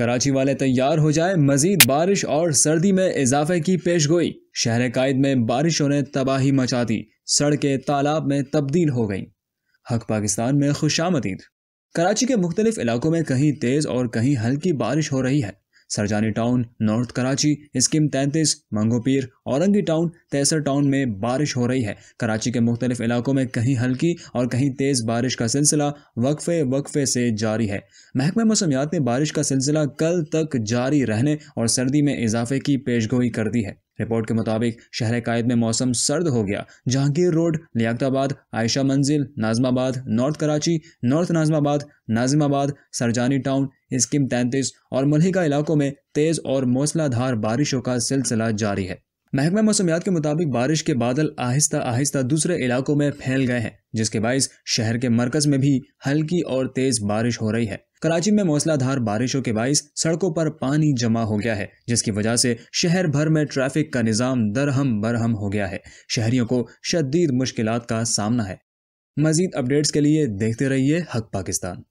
कराची वाले तैयार हो जाए मजीद बारिश और सर्दी में इजाफे की पेश गोई शहर कायद में बारिशों ने तबाही मचा दी सड़कें तालाब में तब्दील हो गईं हक पाकिस्तान में खुशामदीद कराची के मुख्तलिफ इलाकों में कहीं तेज़ और कहीं हल्की बारिश हो रही है Surjani town north Karachi scheme तैंतीस मंगोपीर औरंगी टाउन तैसर टाउन में बारिश हो रही है कराची के मुख्तलिफ इलाकों में कहीं हल्की और कहीं तेज़ बारिश का सिलसिला वक्फे वक्फे से जारी है महकमा मौसमियात ने बारिश का सिलसिला कल तक जारी रहने और सर्दी में इजाफे की पेशगोई कर दी है रिपोर्ट के मुताबिक शहर कायद में मौसम सर्द हो गया Jahangir road Liaquatabad Ayesha Manzil Nazimabad north Karachi north Nazimabad Nazimabad Surjani town scheme तैंतीस और मलहिका इलाकों में तेज़ और मौसलाधार बारिशों का सिलसिला जारी है महकमा मौसमियात के मुताबिक बारिश के बादल आहिस्ता आहिस्ता दूसरे इलाकों में फैल गए हैं जिसके बायस शहर के मरकज में भी हल्की और तेज़ बारिश हो रही है कराची में मौसलाधार बारिशों के बायस सड़कों पर पानी जमा हो गया है जिसकी वजह से शहर भर में ट्रैफिक का निज़ाम दरहम बरहम हो गया है शहरियों को शदीद मुश्किल का सामना है मजीद अपडेट्स के लिए देखते रहिए हक पाकिस्तान